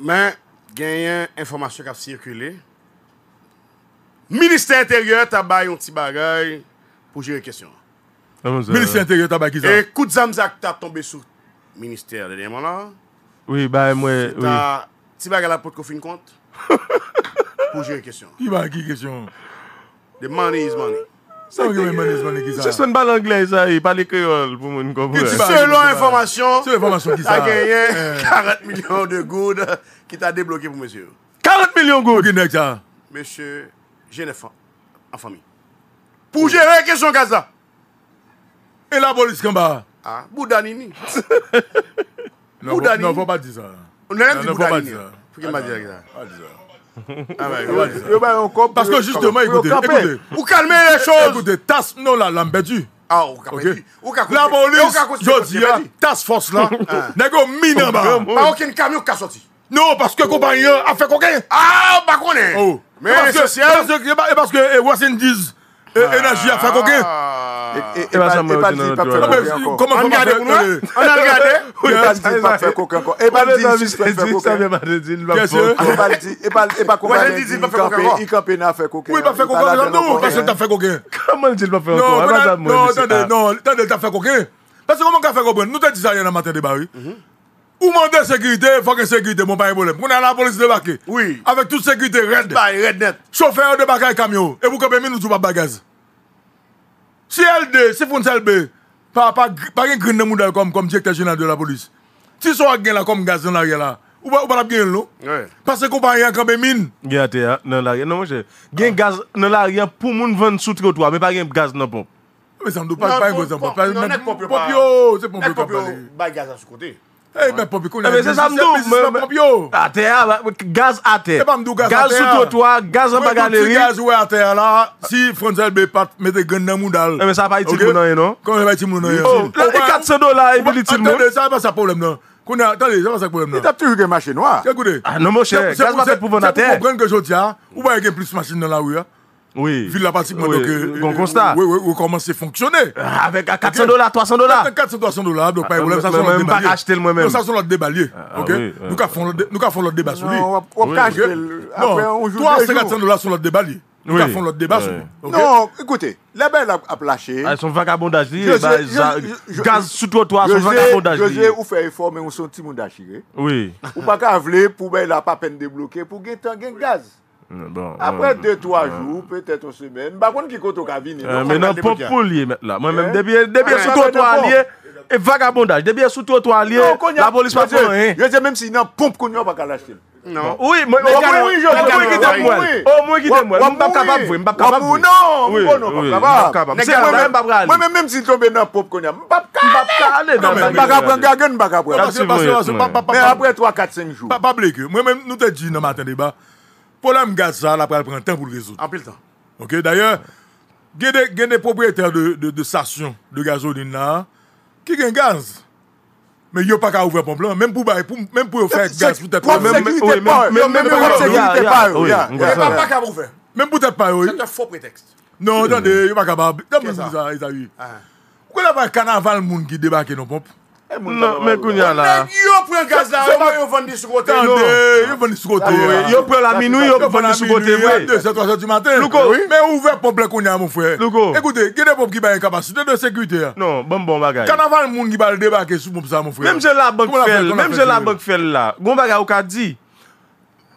Mwen genyen informasyon kap sirkule Ministè intèryè tabay yon ti bagay Pou jire kèsyon Ministè intèryè tabay ki zan E kout zan zan ki ta tombe sou Ministèr de dièman la Ti bagay la pot ko fin kont Pou jire kèsyon Ki bagay kèsyon The money is money Se son ba l'anglè isa, yi pale kè yòl pou moun kòp wè. Se lon informasyon, a kèyè 40 milyon de goud ki ta déblokè pou mèsyè ou. 40 milyon goud ki ne kèyè ou? Mèsyè jenèfè, an fami. Pou jè rè kèyè son kèyè sa. E la bolis kèm ba? Ha? Ah, Boudanini. Non, Boudanini. Non fò pa di sa. Non fò pa di sa. Fò ki mè di sa. Fò ki mè di sa. Ah bah, ouais, ouais, Parce que justement, écoutez, écoutez, vous calmez les choses. Écoutez, TAS, non, la lambedu. Ah, ou okay. La police, je dis, hein, TAS force là, ah. n'est qu'on mine en bas. Pas aucun camion qui a sorti. Non, parce que compagnon hein, a fait qu'on Ah, pas bah, qu'on est. Oh. Mais parce que, parce que, parce que, Wassendiz, énergie a fait qu'on gagne. Ah. Et pas Comment on regarde On a regardé pas pas Et pas et pas pas Il pas faire coquin parce que t'as fait coquin. Comment pas faire Non, non, t'as fait coquin. Parce que comment fait comprendre Nous dit ça hier matin Ou mhm. sécurité, sécurité, mon la police Oui. Avec tout sécurité, red. Bah, red net. Chauffeur camion. Et vous Si el de, si foun sel be, pa gen krin de mou da yon kom, kom chekte chen a diyo la polis. Ti so a gen la kom gaz nan la riyan la, ou pa lap gen loun. Pase kon pa riyan kanbe min. Gen gaz nan la riyan pou moun ven sotri otwa, me pa gen gaz nan pop. Me zan dou, pa gen gaz nan pop, pa gen pop yo, se pop yo kap pale. Ek pop yo, bay gaz an sou koti. Eh ben Pompio, mais eh, c'est ça me Pompio. À terre, gaz à terre. Eh, gaz sous trottoir, gaz en galerie. Gaz ouais à terre là, si François B pas mettre gun dans moudal. Eh, mais ça pas utile pour rien non. Comment ça va être pour Oh, 400 dollars et puis utile non. Ça pas ça problème non. Qu'on attendez, ça pas ça problème non. Il a toujours une machine noire. Écoutez. Ah non mon cher, gaz être pour vendre à terre. Vous comprenez que je dis hein, ou pas il y a plus machine dans la rue. Hein. Oui. Vu la oui. donc, euh, bon constat. Oui, oui, oui, comment c'est fonctionner ah, Avec à 400 dollars, 300 dollars. 400 300 dollars, donc pas ah, problème, ça sont même pas acheter le moi-même. Ça sont l'autre déballé. Ah, OK Nous ca font nous ca font l'autre débat sur lui. Non, on va acheter après on joue 300 dollars sont l'autre déballé. Nous avons notre débat Non, écoutez, les belles à placher. Elles sont vagabondage. Eh ben, gaz sous toi, elles sont vagabondage. Je veux ou faire effort, mais on sont petit monde à chirer. Eh. Oui. Ou pas qu'à pour belle la pas peine débloquer, pour gain gaz. Euh, bon, Après 2-3 jours, peut-être une semaine, par contre, qui compte au cabinet. Mais non, pas pour lier maintenant. Moi-même, eh? depuis ah, sous toi, et vagabondage, depuis sous toi, toi lié, la police pas rien. Je dis même si non, pompe qu'on n'y pas qu'à l'acheter. Non. Oui, mais au moins qui te moi. Au moins qui te moi. Je pas capable, je ne pas capable. Non, non, pas capable. C'est moi-même pas capable. Moi-même, même si je tombe dans le pop qu'on a, je ne suis pas capable. Je ne suis pas capable. pas Mais après 3, 4, 5 jours. Pas blague. Moi-même, nous te dit dans le matin débat. Polèm gaz, la prel prenten pou l rezo. Ampil tan. Ok, daye, gen de propriété de sasyon de gazo din nan, ki gen gaz, men yon pa ka ouve pomp lè. Men pou yon fè gaz, pou tèp par. Men pou tèp par. Yon pa pa ka ouve. Men pou tèp par. Sèp yon fò pretext. Non, yon pa ka barbe. Don men yon sa, Isayi. Kwen apan kanaval moun ki debake yon pomp? Eh, mwen non, kounyan la... Mwen yo pre gaz la, yo vende soukote. Tante, yo vende soukote. Yo pre laminou, yo vende soukote. Mwen ouver pouple kounyan, mwen fwe. Ekoute, gede pouple ki baye kapasite de sekwite. Non, bon bon bagay. Kan avan moun ki baye debake soukote. Mwen jel la bank fel, mwen jel la bank fel la. Goun bagay, ou ka di...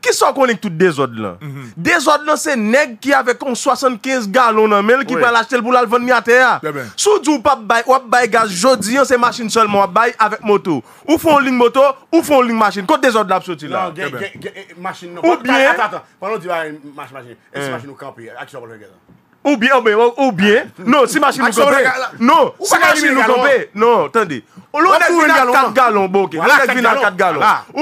Ki sa konen ki tout dezod lan? Mhm. Dezod lan se neg ki avek an 75 galon nan men ki pa lajte l pou la lvan mi ate ya. Eh sou di ou pa bay, ou ap bay gaz, jodi an se masin sol man wap bay avek moto. Ou fon lin moto, ou fon lin masin. Ko dezod la pso ti la? Nan, gen, gen, gen, gen, eh, masin nan. Ou bien? Tata, tata, panon di ba yon masin, masin. E si eh. masin nou kape, aki so bolon gen nan. Ou bien, ou bien? Non, si masin nou kape? Non, si masin nou kape? Non, tendi. Ou lò ou nek vina 4 galon boke? Ou lò ou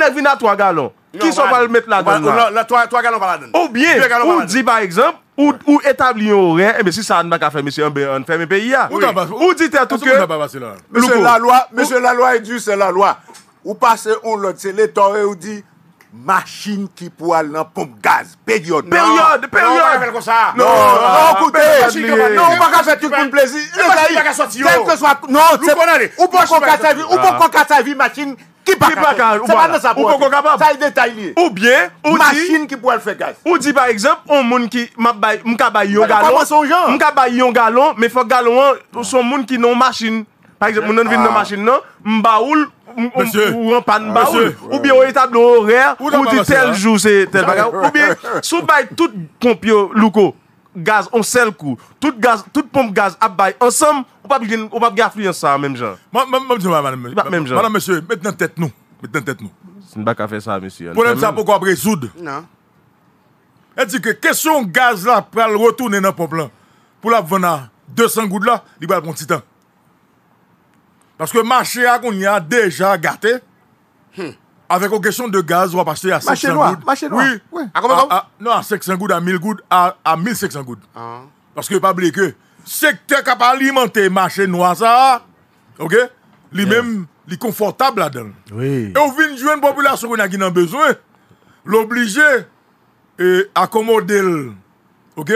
nek vina 3 galon? Ki so pa l met la den? La toa galon pa la den. Ou biye, ou di ba ekzamp, ou etabli yon re, ebe si sa an baka fermi, si an fermi pe, ya. Ou di te atouke? Mese la loa, mese la loa e di, se la loa. Ou pase on lot, se le tore ou di, machin ki po al nan poum gaz, period. Period, period. Non, an revel kon sa. Non, an revel kon sa. Non, an revel kon sa. Non, an revel kon sa. Non, an revel kon sa. Ki pakaj, ou pa la, ou kon kon kapap, sa yi detayli, ou bien, ou di, ou di par eksemp, ou moun ki mkabay yon galon, mkabay yon galon, me fok galon an, son moun ki non masin, par eksemp, moun nan vin nan ah. masin nan, mbaoul, ou an pan mbaoul, ou bien ou e tablon ou re, ou di tel jou se tel pakaj, ou bien, sou bay tout kompyo louko, gaz on sel kou, tout gaz, tout pompe gaz ap bay ansam, ou pa biljen ou pa bia fluyansan, mem jan. Manan, monsye, met nan tet nou. Met nan tet nou. Pounen sa pou kwa brezoud. E di ke, kesyon gaz la pral rotounen nan pompe lan, pou la vwena 200 goud la, li ba prontitan. Paske mache a kon ya deja gate, e, hı, Avec une question de gaz, on va passer à 500 gouttes. Marché Oui. Ah, ah, ah, non, à 500 gouttes, à 1000 gouttes, à, 1500 gouttes. Parce que, pas oublier que, secteur qui a alimenté marché noir, ça, ok? Lui-même, confortable là-dedans. Oui. Et on vient jouer une population qui a besoin, l'obliger et accommoder, ok?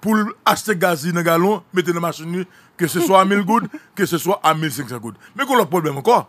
Pour acheter gaz dans le gallon, mettre dans machine, que ce soit à 1000 gouttes, que ce soit à 1500 gouttes. Mais qu'on le problème encore.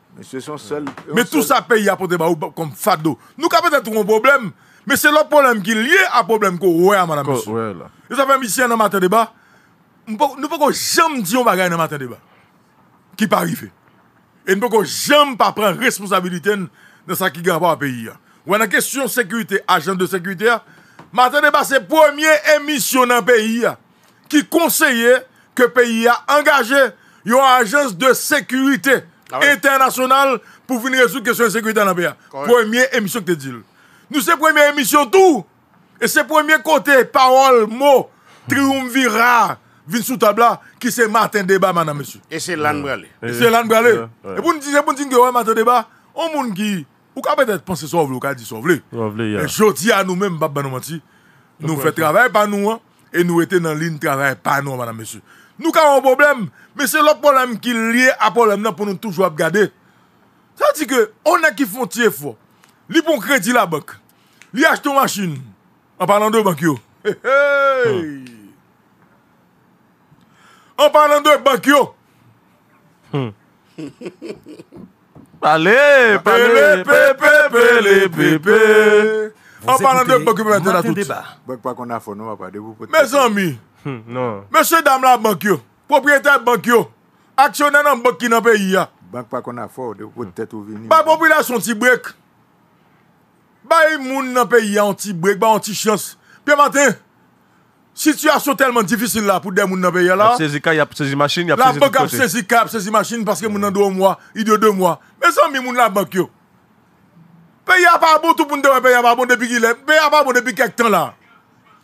Mais sont seuls. Mais tout ça pays a porté bah, bah, comme fado. Nous avons peut-être un problème, mais c'est le problème qui est lié à problème que ouais madame. Ouais là. Et ça fait mission dans matin débat. Nous ne pouvons jamais dire un va gagner dans matin débat. Qui pas arrivé. Et nous ne pouvons jamais pas prendre responsabilité dans ce qui gagne pas pays. Hein. Ou la question de sécurité, agent de sécurité, hein. matin débat c'est première émission dans pays hein, qui conseillait que le pays a engagé une agence de sécurité ah international pour venir résoudre la question de sécurité dans la pays. Première émission que tu dis. Nous, c'est première émission tout. Et c'est premier côté, parole, mot, triumvirat, vin sous table qui c'est Martin Débat, madame, monsieur. Et c'est l'an Bralé. Et c'est l'an Bralé. Et pour nous dire, pour nous dire que Martin Débat, on monde qui, ou qu'a peut-être pensé sauve, ou qu'il dit sauve. Et je dis à nous-mêmes, nous fait travail par nous, hein, et nous étions dans l'île ligne travail par nous, madame, monsieur. Nou ka wan boblem, me se lò pòlèm ki liye a pòlèm nan pou nou toujwa ap gade. Sa ti ke, ona ki fon tiye fò, li pon kredi la bank, li ach ton masin, an panan dò bank yo. Hey hey! An panan dò bank yo! Pale! Hmm. Pale! Pele! Pele! Pele! Pele! An panan dò bank yo, mwen te la touti. Mè zanmi, Mese hmm, non. dam la bank yo, propyete la bank yo, aksyonan an bank ki nan peyi ya Bank pa kon a fò, de wote tèt ou veni Bay popylaj an ti brek, bay moun nan peyi ya an ti brek, bay an ti chans Pye maten, situasyon telman difisin la pou de moun nan peyi ya la Apsese zika, apsese zimashin, apsese zikote La bank apsese zika, apsese zimashin, paske moun nan do mwa, idyo do mwa Mese an mi moun la bank yo Peyi a pa bon tout pou nou dewe, peyi a pa bon depi gile, peyi a pa bon depi kek tan la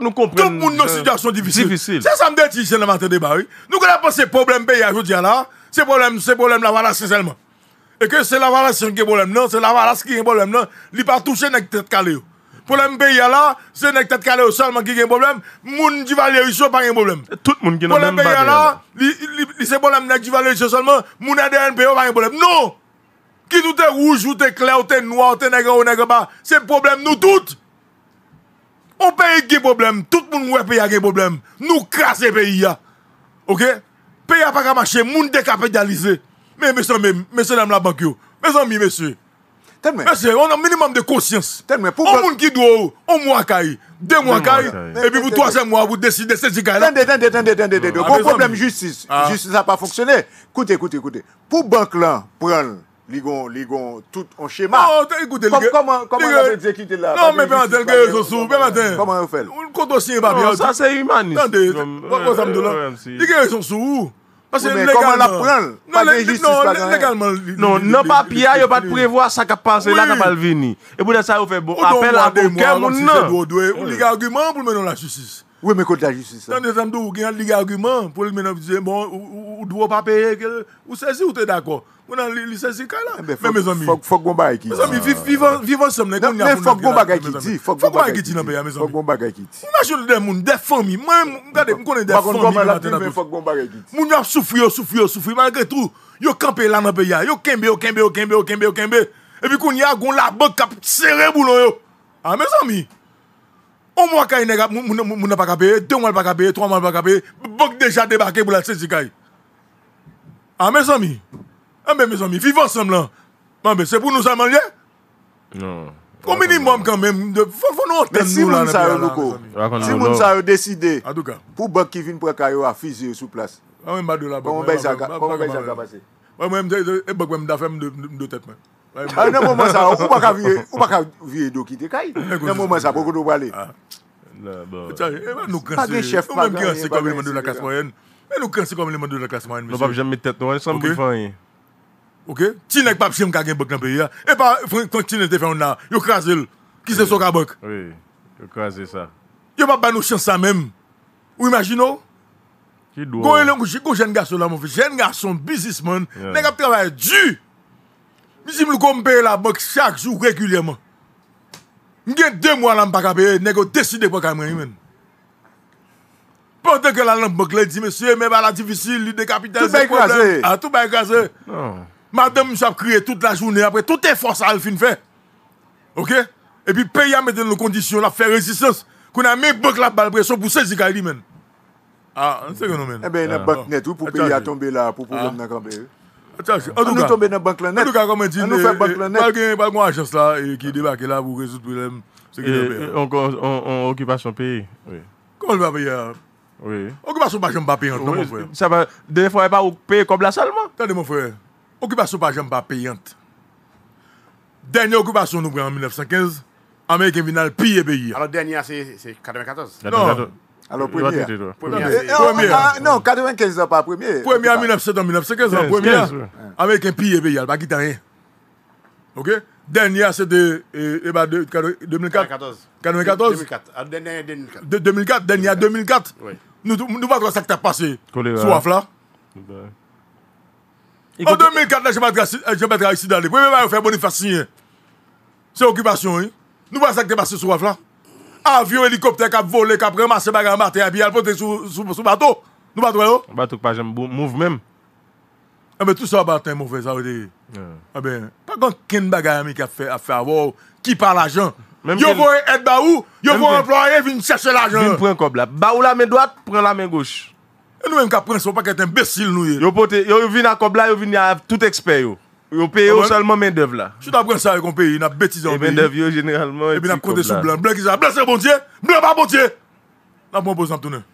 nous comprendre Tout le monde dans une situation difficile. difficile. C'est ça me dit, c'est le matin débat, oui. Nous connaissons pas ces problèmes pays ben, aujourd'hui là. Ces problème, c'est problème la valace seulement. Et que c'est la valace qui est problème, non, c'est la valace qui est problème, non. Il pas touché n'est tête calé. Problème pays ben, là, c'est n'est tête calé seulement qui est problème. Moun du valet a pas un problème. Tout le monde qui est problème pays ben, là, c'est problème n'est du valet seulement, moun ADN pas un problème. Non! Qui nous est rouge, ou t'es clair, ou t'es noir, ou t'es nègre, ou nègre bas, c'est problème nous toutes. On paye qui problème, tout le monde paye des problème. Nous les pays OK Pays n'a pas marché, monde décapitalisé. Mais monsieur, la banque Mes amis messieurs. Messieurs, on a un minimum de conscience. Tellement pour monde qui doit on mois deux mois et puis pour troisième mois vous décidez c'est caille Attendez, attendez, attendez, attendez. Ah, gros problème justice. Ah. Justice n'a pas fonctionné. Écoutez, écoutez, écoutez. Pour banque là, prendre ligon, ligon, tout an chema. A, oh, a, te, ikoute, ligon. Koman, koman la pe dze ki te la? Nan, men, pe maten, ligon, geye yon sou, pe maten. Koman yon fel? Un koto sin, papi, yon. Nan, sa se imanis. Nan, de, wakos amdou la. Lige, geye yon sou, ou. Pase, legalman. Koman la prel. Nan, legalman. Non, nan papi a, yo pat prevo a sa ka panse, la ta pal vini. E pou de sa ou fe bon. Ape, akou, kem, ou nan. Ou like argument pou menon la jutsis. Oui, mais contre la justice. Hein. Dans les temps où il des arguments pour le ménage, bon, ou ne doit pas payer, ou si vous êtes d'accord. Vous a les le là. Eh ben, mais mes amis. Faut que Mes amis, hein. vivons ensemble. Mais faut Faut que bon faut qui dit Faut que bon qui des monde, des familles. Moi, regardez, je connais des familles. Mais faut que bon qui dit. a Malgré tout, yo campé là dans pays. Yo kembe, yo kembe, yo kembe, yo kembe, Et puis, qu'on y a, gon la banque qui a serré boulon. Ah, mes amis. On mwa kay negap moun apakape, te mwal apakape, trwa mwal apakape, bok deja debake pou la sezi kay. Ame somi? Ame me somi? Fivon som lan? Mwambe, se pou nou sa manje? Non. Komini mwam kanmen, fwou nou ten nou la. Si moun sa yo loko, si moun sa yo deside, pou bok ki vin prekayo a fizi yo sou plas. Ame mba dou la bok mwen. Ame mba dou la bok mwen. Ame mba dou la bok mwen. A, nen moun moun sa, ou baka vie, ou baka vie do ki te kaye. Nen moun moun sa, pokou do wale. Eman nou kansi, eman nou kansi kwa mwen mwen do la klas mwen. Eman nou kansi kwa mwen mwen do la klas mwen. Non pa vje mme tete nou, ane san mbe fanyen. Ok, ti nek eh, pa pshem kagem bèk nan preya. Eman, konti ti nek te fè yon nan, yo krasel, ki se so ka bèk. Oui, yo krasel sa. Yo pa ban nou chansan mèm. Ou imagino? Ki do ane? Gou jen garson la moun fi, jen garson, bizisman, nek ap travaye di Je dis que je paye la banque chaque jour régulièrement. Je deux mois la je ne pas payer. Je décide de payer. Pendant que la banque le dit, monsieur, mais la difficile, le décapital, tout est écrasé. Ah, tout est écrasé. Madame, je crié toute la journée après, tout effort, force à le OK Et puis, paye à mettre dans nos conditions, fait résistance. Qu'on a mis banque la balle pression pour saisir Kali, Ah, c'est que non, Eh bien, la ah. banque net tout pour ah, payer à tomber là, pour pouvoir me camper. En nous tomber dans banque En tout cas, comme dit, nous faisons banque planète. Pas qu'il agence là qui débarque là pour résoudre le problème. C'est qui est occupation pays. Oui. Comment le papier hein? Oui. Occupation pas jamais payante, non, mon frère. Ça va. Des fois, il pas payer comme la seulement. Tendez mon frère. Occupation pas jamais payante. Dernière occupation, nous en 1915. Américain vient le pire pays. Alors, dernière, c'est 94. Non. Alors, premier... premier, eh, oh, ah, ah, Non, 95 ans, pas premier Premier 1900 1915 en 1915. Avec un pays pays, il pas rien. OK Dernière, c'est de, 2004. 2014. 2004. Dernière, 2004. 2004, Oui. Nous ne pas ce qui t'as passé sur Afla. En 2004, je ne pas ici dans les Premier, il faire Boniface C'est occupation. Nous ne pas ce qui s'est passé sur Afla. Avyon, helikopter, kap vole, kap rem, ase bagan, maten, api, al pote sou bato. Nou bato yo? Bato kpa jenm mouv menm. Eme, eh tout sa baten mouv, e sa ou dey. Eh pa kon, ken bagan yon mi ka fe avou, ki pa la jenm? Yo vou et ba ou, yo vou employe, vin seche la jenm. Vin pren kob la. Ba ou la men doat, pren la men goch. E eh, nou men kap pren sou, pa ke te mbesil nou ye. Yo vine a kob la, yo vine a tout eksper yo. Yon peye yo salman mendev la. Chou tap gen sa yon peye. Yon ap betize yon peye. Yon mendev yo generalman. Ebi nap kote sou blan. Blan ki sa. Blan se bon diye. Blan pa bon diye. Nap mwen bozantounen.